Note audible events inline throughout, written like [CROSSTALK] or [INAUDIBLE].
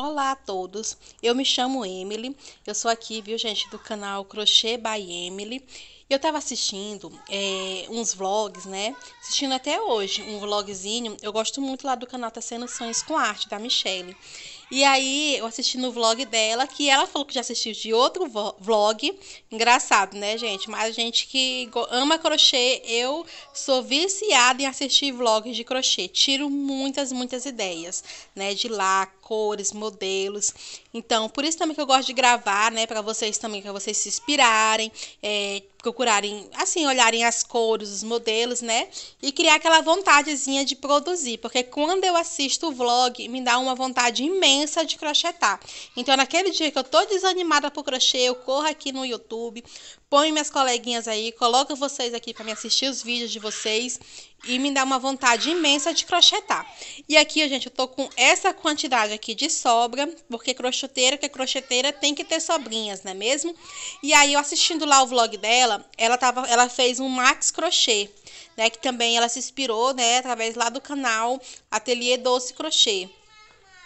Olá a todos, eu me chamo Emily, eu sou aqui, viu gente, do canal Crochê by Emily. Eu tava assistindo é, uns vlogs, né, assistindo até hoje um vlogzinho, eu gosto muito lá do canal Tá Sendo Sonhos com Arte, da Michelle. E aí, eu assisti no vlog dela, que ela falou que já assistiu de outro vlog. Engraçado, né, gente? Mas gente que ama crochê, eu Sou viciada em assistir vlogs de crochê. Tiro muitas, muitas ideias, né? De lá, cores, modelos. Então, por isso também que eu gosto de gravar, né? Para vocês também, pra vocês se inspirarem, é, procurarem, assim, olharem as cores, os modelos, né? E criar aquela vontadezinha de produzir, porque quando eu assisto o vlog, me dá uma vontade imensa de crochetar. Então, naquele dia que eu tô desanimada pro crochê, eu corro aqui no YouTube, ponho minhas coleguinhas aí, coloco vocês aqui para me assistir os vídeos de vocês e me dá uma vontade imensa de crochetar. E aqui, gente, eu tô com essa quantidade aqui de sobra, porque crochê crocheteira, que a crocheteira tem que ter sobrinhas, não é mesmo? E aí, eu assistindo lá o vlog dela, ela, tava, ela fez um max crochê, né? Que também ela se inspirou, né? Através lá do canal Ateliê Doce Crochê.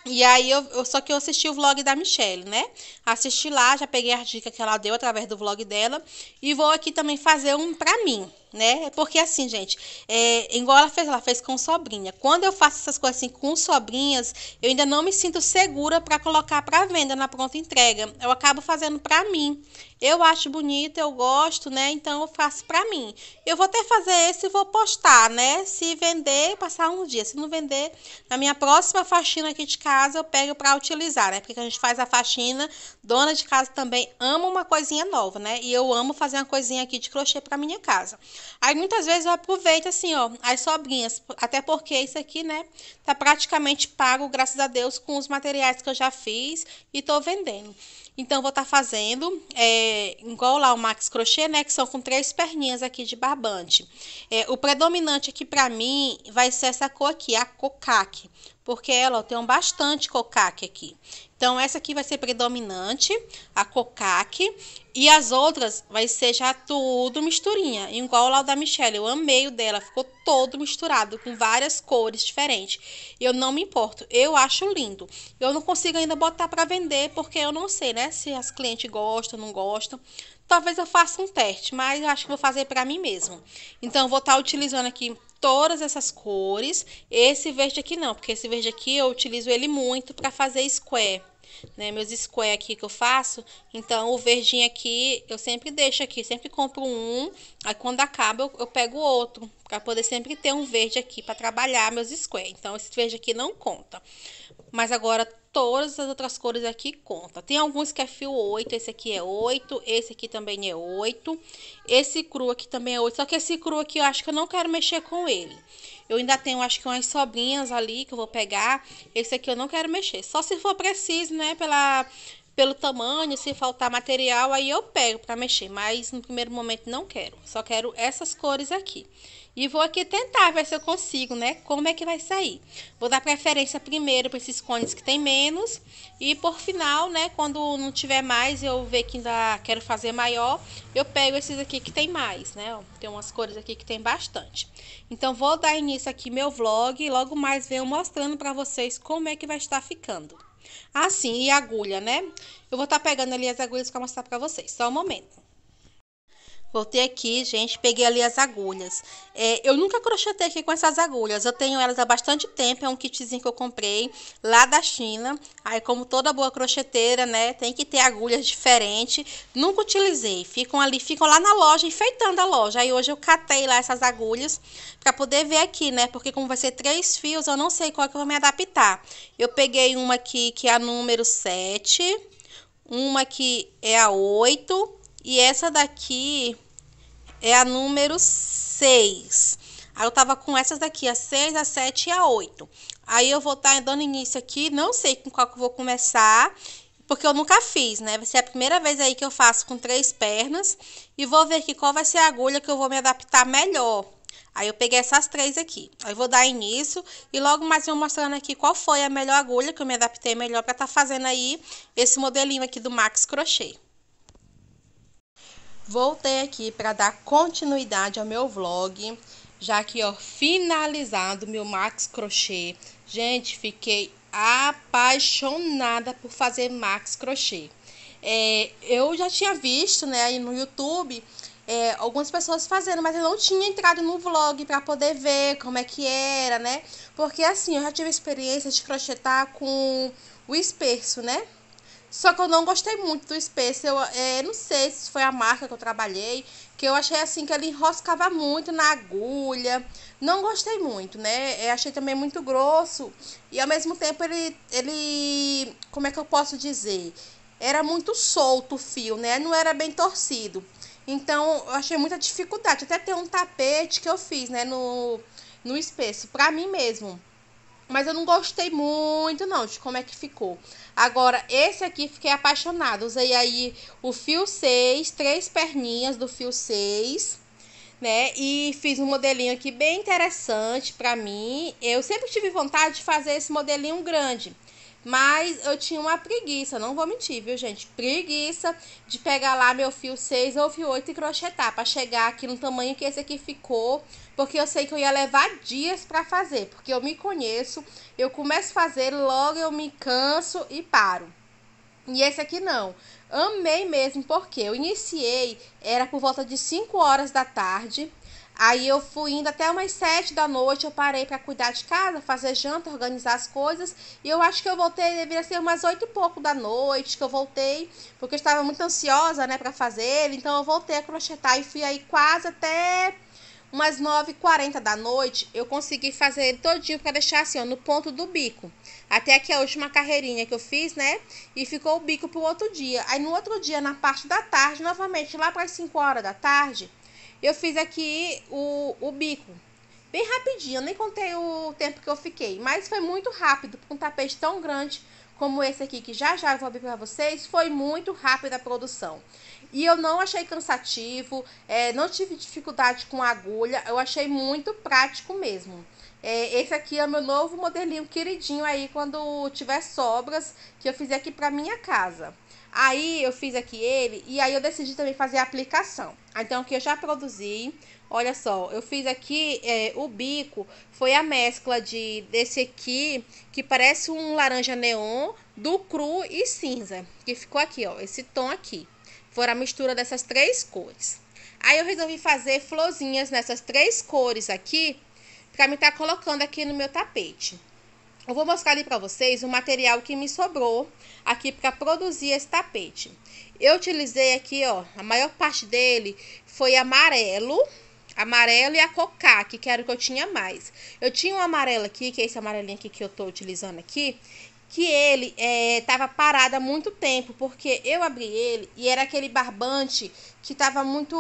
E aí, eu, eu, só que eu assisti o vlog da Michelle, né? Assisti lá, já peguei a dica que ela deu através do vlog dela. E vou aqui também fazer um pra mim, né? É porque assim, gente, é, igual ela fez, ela fez com sobrinha. Quando eu faço essas coisas assim com sobrinhas, eu ainda não me sinto segura para colocar para venda na pronta entrega. Eu acabo fazendo para mim. Eu acho bonito, eu gosto, né? Então eu faço para mim. Eu vou até fazer esse e vou postar, né? Se vender, passar um dia. Se não vender, na minha próxima faxina aqui de casa eu pego para utilizar, né? Porque a gente faz a faxina, dona de casa também ama uma coisinha nova, né? E eu amo fazer uma coisinha aqui de crochê para minha casa. Aí muitas vezes eu aproveito assim, ó, as sobrinhas, até porque isso aqui, né, tá praticamente pago, graças a Deus, com os materiais que eu já fiz e tô vendendo. Então, vou estar tá fazendo é, igual lá o Max Crochê, né? Que são com três perninhas aqui de barbante. É, o predominante aqui pra mim vai ser essa cor aqui, a cocaque porque ela ó, tem um bastante cocaque aqui. Então, essa aqui vai ser predominante, a cocaque, e as outras vai ser já tudo misturinha, igual lá o da Michelle. Eu amei o dela, ficou todo misturado, com várias cores diferentes. Eu não me importo, eu acho lindo. Eu não consigo ainda botar para vender, porque eu não sei, né, se as clientes gostam, não gostam. Talvez eu faça um teste, mas acho que vou fazer para mim mesmo. Então, vou estar tá utilizando aqui todas essas cores. Esse verde aqui não, porque esse verde aqui eu utilizo ele muito para fazer square né, meus square aqui que eu faço. Então, o verdinho aqui, eu sempre deixo aqui, sempre compro um, aí quando acaba eu, eu pego outro, para poder sempre ter um verde aqui para trabalhar meus square. Então, esse verde aqui não conta. Mas agora todas as outras cores aqui conta. Tem alguns que é fio 8, esse aqui é 8, esse aqui também é 8. Esse cru aqui também é 8, só que esse cru aqui eu acho que eu não quero mexer com ele. Eu ainda tenho acho que umas sobrinhas ali que eu vou pegar. Esse aqui eu não quero mexer, só se for preciso, né, pela pelo tamanho, se faltar material, aí eu pego para mexer, mas no primeiro momento não quero. Só quero essas cores aqui. E vou aqui tentar ver se eu consigo, né? Como é que vai sair. Vou dar preferência primeiro para esses cones que tem menos. E por final, né? Quando não tiver mais, eu ver que ainda quero fazer maior, eu pego esses aqui que tem mais, né? tem umas cores aqui que tem bastante. Então, vou dar início aqui meu vlog. E logo mais venho mostrando para vocês como é que vai estar ficando. Assim, e agulha, né? Eu vou estar tá pegando ali as agulhas para mostrar para vocês. Só um momento. Voltei aqui, gente, peguei ali as agulhas. É, eu nunca crochetei aqui com essas agulhas, eu tenho elas há bastante tempo, é um kitzinho que eu comprei lá da China. Aí, como toda boa crocheteira, né, tem que ter agulhas diferentes. Nunca utilizei, ficam ali, ficam lá na loja, enfeitando a loja. Aí hoje eu catei lá essas agulhas para poder ver aqui, né, porque como vai ser três fios, eu não sei qual é que eu vou me adaptar. Eu peguei uma aqui que é a número 7, uma que é a 8 e essa daqui é a número 6. Aí eu tava com essas daqui, a 6, a 7 e a 8. Aí eu vou estar tá dando início aqui, não sei com qual que eu vou começar, porque eu nunca fiz, né? Vai ser a primeira vez aí que eu faço com três pernas. E vou ver aqui qual vai ser a agulha que eu vou me adaptar melhor. Aí eu peguei essas três aqui. Aí vou dar início e logo mais eu mostrando aqui qual foi a melhor agulha que eu me adaptei melhor para estar tá fazendo aí esse modelinho aqui do Max Crochê voltei aqui para dar continuidade ao meu vlog, já que ó, finalizado meu max crochê. Gente, fiquei apaixonada por fazer max crochê. É, eu já tinha visto, né, aí no YouTube, é, algumas pessoas fazendo, mas eu não tinha entrado no vlog para poder ver como é que era, né? Porque assim, eu já tive experiência de crochetar com o esperso, né? Só que eu não gostei muito do Space. Eu é, não sei se foi a marca que eu trabalhei, que eu achei assim que ele enroscava muito na agulha. Não gostei muito, né? Eu é, achei também muito grosso. E ao mesmo tempo ele. ele como é que eu posso dizer? Era muito solto o fio, né? Não era bem torcido. Então, eu achei muita dificuldade. Até tem um tapete que eu fiz, né, no, no espesso, para mim mesmo. Mas eu não gostei muito, não, de como é que ficou. Agora, esse aqui fiquei apaixonada. Usei aí o fio 6, três perninhas do fio 6, né? E fiz um modelinho aqui bem interessante pra mim. Eu sempre tive vontade de fazer esse modelinho grande. Mas eu tinha uma preguiça, não vou mentir, viu, gente? Preguiça de pegar lá meu fio 6 ou fio 8 e crochetar para chegar aqui no tamanho que esse aqui ficou, porque eu sei que eu ia levar dias para fazer, porque eu me conheço, eu começo a fazer, logo eu me canso e paro. E esse aqui não. Amei mesmo, porque eu iniciei, era por volta de 5 horas da tarde, Aí eu fui indo até umas sete da noite, eu parei para cuidar de casa, fazer janta, organizar as coisas. E eu acho que eu voltei, deveria ser umas oito e pouco da noite que eu voltei, porque eu estava muito ansiosa, né, para fazer. Então eu voltei a crochetar e fui aí quase até umas nove e quarenta da noite. Eu consegui fazer ele todinho para deixar assim, ó, no ponto do bico. Até aqui é a última carreirinha que eu fiz, né? E ficou o bico pro outro dia. Aí no outro dia, na parte da tarde, novamente lá para as cinco horas da tarde eu fiz aqui o, o bico. Bem rapidinho, eu nem contei o tempo que eu fiquei. Mas foi muito rápido, com um tapete tão grande como esse aqui, que já já eu vou abrir para vocês. Foi muito rápida a produção. E eu não achei cansativo, é, não tive dificuldade com a agulha. Eu achei muito prático mesmo. É, esse aqui é o meu novo modelinho queridinho aí quando tiver sobras que eu fizer aqui para minha casa. Aí eu fiz aqui ele e aí eu decidi também fazer a aplicação. Então aqui eu já produzi. Olha só, eu fiz aqui é, o bico, foi a mescla de desse aqui, que parece um laranja neon, do cru e cinza, que ficou aqui, ó, esse tom aqui. Foram a mistura dessas três cores. Aí eu resolvi fazer florzinhas nessas três cores aqui, pra me estar tá colocando aqui no meu tapete. Eu vou mostrar ali para vocês o material que me sobrou aqui para produzir esse tapete. Eu utilizei aqui, ó, a maior parte dele foi amarelo, amarelo e a cocaque, que era o que eu tinha mais. Eu tinha um amarelo aqui, que é esse amarelinho aqui que eu tô utilizando aqui, que ele estava é, tava parado há muito tempo, porque eu abri ele e era aquele barbante que estava muito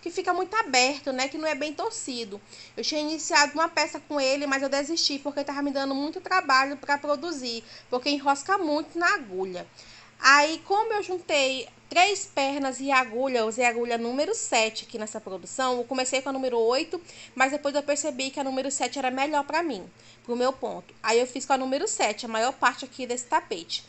que fica muito aberto, né? Que não é bem torcido. Eu tinha iniciado uma peça com ele, mas eu desisti porque tava me dando muito trabalho para produzir, porque enrosca muito na agulha. Aí, como eu juntei três pernas e agulha, usei a agulha número 7 aqui nessa produção. Eu comecei com a número 8, mas depois eu percebi que a número 7 era melhor para mim, pro meu ponto. Aí eu fiz com a número 7, a maior parte aqui desse tapete.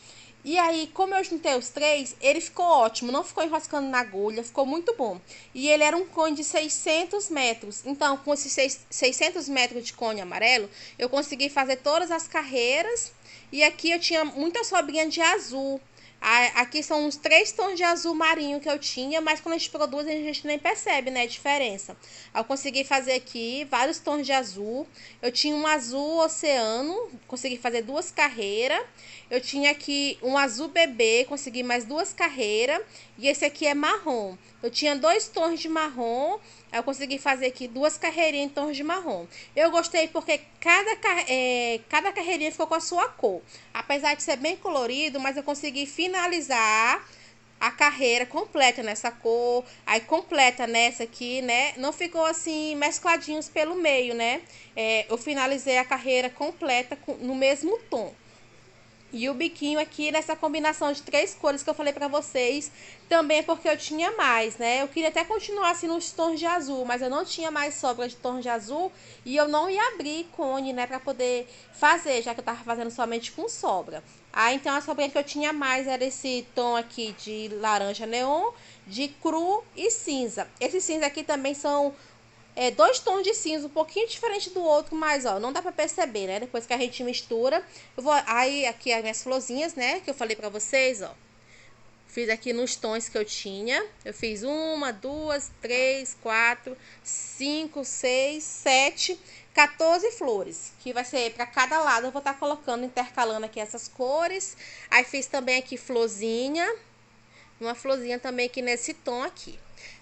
E aí, como eu juntei os três, ele ficou ótimo, não ficou enroscando na agulha, ficou muito bom. E ele era um cone de 600 metros, então com esses 600 metros de cone amarelo, eu consegui fazer todas as carreiras. E aqui eu tinha muita sobrinha de azul, Aqui são uns três tons de azul marinho que eu tinha, mas quando a gente produz a gente nem percebe, né, a diferença. Eu consegui fazer aqui vários tons de azul. Eu tinha um azul oceano, consegui fazer duas carreiras. Eu tinha aqui um azul bebê, consegui mais duas carreiras. E esse aqui é marrom. Eu tinha dois tons de marrom eu consegui fazer aqui duas carreirinhas em tons de marrom. Eu gostei porque cada, é, cada carreirinha ficou com a sua cor. Apesar de ser bem colorido, mas eu consegui finalizar a carreira completa nessa cor, aí completa nessa aqui, né? Não ficou assim mescladinhos pelo meio, né? É, eu finalizei a carreira completa com, no mesmo tom. E o biquinho aqui nessa combinação de três cores que eu falei pra vocês, também é porque eu tinha mais, né? Eu queria até continuar assim nos tons de azul, mas eu não tinha mais sobra de tons de azul e eu não ia abrir cone, né, pra poder fazer, já que eu tava fazendo somente com sobra. Aí ah, então a sobrinha que eu tinha mais era esse tom aqui de laranja neon, de cru e cinza. Esses cinza aqui também são é, dois tons de cinza, um pouquinho diferente do outro, mas ó, não dá pra perceber, né? Depois que a gente mistura, eu vou. Aí, aqui as minhas florzinhas, né? Que eu falei pra vocês, ó. Fiz aqui nos tons que eu tinha. Eu fiz uma, duas, três, quatro, cinco, seis, sete, 14 flores. Que vai ser para cada lado. Eu vou estar tá colocando, intercalando aqui essas cores. Aí fiz também aqui florzinha. Uma florzinha também aqui nesse tom aqui.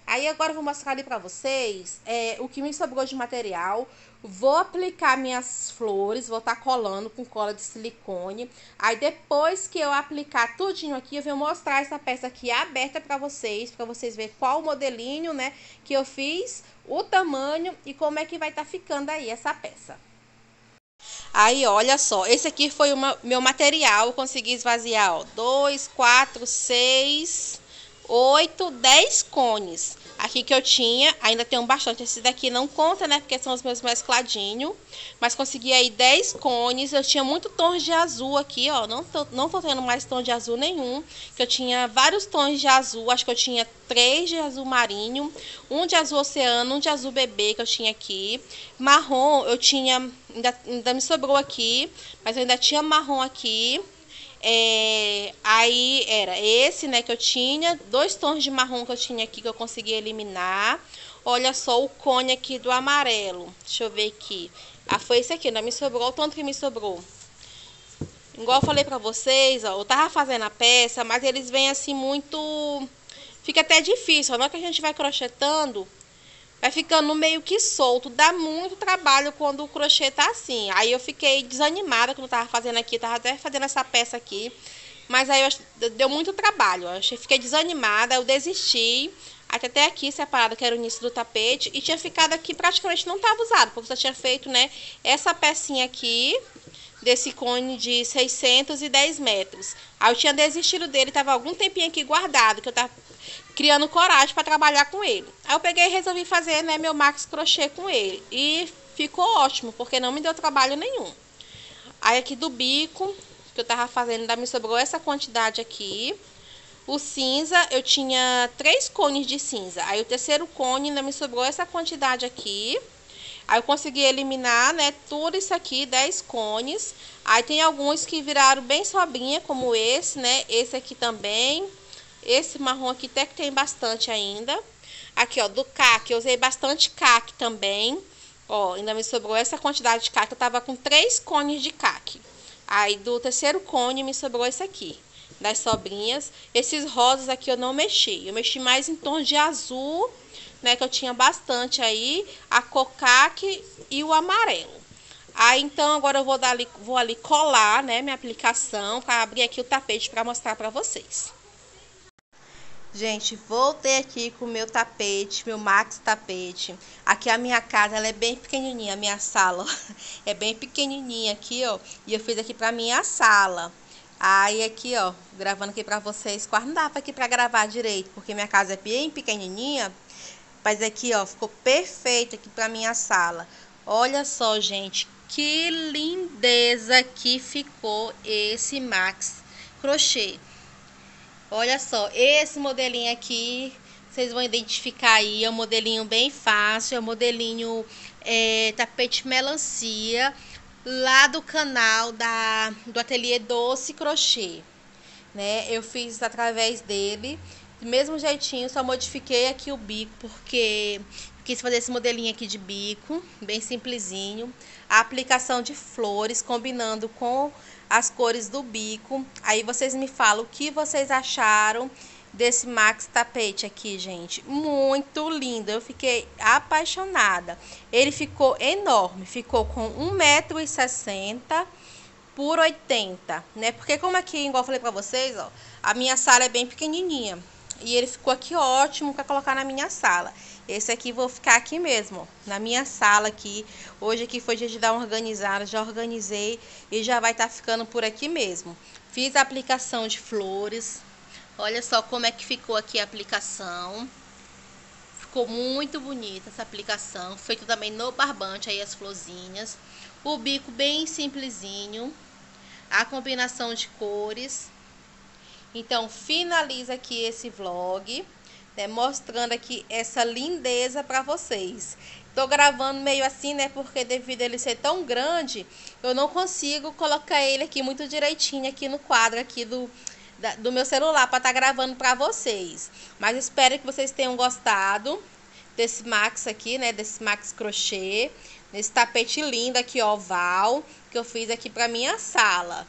Aí agora eu vou mostrar ali pra vocês é, o que me sobrou de material. Vou aplicar minhas flores, vou estar tá colando com cola de silicone. Aí depois que eu aplicar tudinho aqui, eu vou mostrar essa peça aqui aberta pra vocês, pra vocês verem qual o modelinho, né, que eu fiz, o tamanho e como é que vai estar tá ficando aí essa peça. Aí, olha só, esse aqui foi o meu material, consegui esvaziar, ó, dois, quatro, seis, oito, dez cones. Aqui que eu tinha, ainda tenho bastante. Esse daqui não conta, né? Porque são os meus mescladinhos. Mas consegui aí 10 cones. Eu tinha muito tons de azul aqui, ó. Não tô, não tô tendo mais tom de azul nenhum. Que eu tinha vários tons de azul. Acho que eu tinha 3 de azul marinho. Um de azul oceano, um de azul bebê que eu tinha aqui. Marrom eu tinha... Ainda, ainda me sobrou aqui. Mas eu ainda tinha marrom aqui. É, aí era esse, né, que eu tinha, dois tons de marrom que eu tinha aqui que eu consegui eliminar. Olha só o cone aqui do amarelo. Deixa eu ver aqui. Ah, foi esse aqui, não né? me sobrou o tanto que me sobrou. Igual eu falei pra vocês, ó, eu tava fazendo a peça, mas eles vêm assim muito... Fica até difícil, ó, na hora que a gente vai crochetando, vai ficando meio que solto. Dá muito trabalho quando o crochê tá assim. Aí eu fiquei desanimada quando eu tava fazendo aqui, tava até fazendo essa peça aqui. Mas aí eu, deu muito trabalho, eu fiquei desanimada, eu desisti. Até até aqui separado que era o início do tapete, e tinha ficado aqui praticamente não estava usado, porque só tinha feito, né, essa pecinha aqui desse cone de 610 metros. Aí eu tinha desistido dele, tava algum tempinho aqui guardado, que eu tava criando coragem para trabalhar com ele. Aí eu peguei e resolvi fazer né, meu max crochê com ele. E ficou ótimo, porque não me deu trabalho nenhum. Aí aqui do bico, que eu tava fazendo, ainda me sobrou essa quantidade aqui. O cinza, eu tinha três cones de cinza. Aí o terceiro cone ainda me sobrou essa quantidade aqui. Aí eu consegui eliminar, né, tudo isso aqui, 10 cones. Aí tem alguns que viraram bem sobrinha, como esse, né, esse aqui também. Esse marrom aqui até que tem bastante ainda. Aqui, ó, do caque, eu usei bastante caque também. Ó, ainda me sobrou essa quantidade de caque. Eu tava com três cones de caque. Aí, do terceiro cone, me sobrou esse aqui, das sobrinhas. Esses rosas aqui eu não mexi. Eu mexi mais em tons de azul, né, que eu tinha bastante aí. A cocaque e o amarelo. Aí então agora eu vou, dar ali, vou ali colar, né, minha aplicação, abrir aqui o tapete para mostrar para vocês. Gente, voltei aqui com o meu tapete, meu max tapete. Aqui a minha casa, ela é bem pequenininha, a minha sala ó, [LAUGHS] é bem pequenininha aqui, ó. E eu fiz aqui pra minha sala. Aí aqui, ó, gravando aqui pra vocês. Quase não dava aqui pra gravar direito, porque minha casa é bem pequenininha. Mas aqui, ó, ficou perfeito aqui pra minha sala. Olha só, gente, que lindeza que ficou esse max crochê. Olha só, esse modelinho aqui, vocês vão identificar aí, é um modelinho bem fácil, é um modelinho é, tapete melancia, lá do canal da, do ateliê Doce Crochê, né? Eu fiz através dele, do mesmo jeitinho, só modifiquei aqui o bico, porque quis fazer esse modelinho aqui de bico, bem simplesinho. A aplicação de flores, combinando com as cores do bico. Aí vocês me falam o que vocês acharam desse Max Tapete aqui, gente. Muito lindo, eu fiquei apaixonada. Ele ficou enorme, ficou com 1,60m por 80, né? Porque como aqui, igual eu falei pra vocês, ó, a minha sala é bem pequenininha. E ele ficou aqui ótimo para colocar na minha sala. Esse aqui vou ficar aqui mesmo, na minha sala aqui. Hoje aqui foi dia de dar uma organizada, já organizei e já vai estar tá ficando por aqui mesmo. Fiz a aplicação de flores. Olha só como é que ficou aqui a aplicação. Ficou muito bonita essa aplicação. Feito também no barbante aí as florzinhas. O bico bem simplesinho. A combinação de cores. Então, finaliza aqui esse vlog né, mostrando aqui essa lindeza para vocês. Tô gravando meio assim, né, porque devido a ele ser tão grande, eu não consigo colocar ele aqui muito direitinho aqui no quadro aqui do, do meu celular para estar tá gravando para vocês. Mas espero que vocês tenham gostado desse max aqui, né, desse max crochê, nesse tapete lindo aqui oval que eu fiz aqui para minha sala.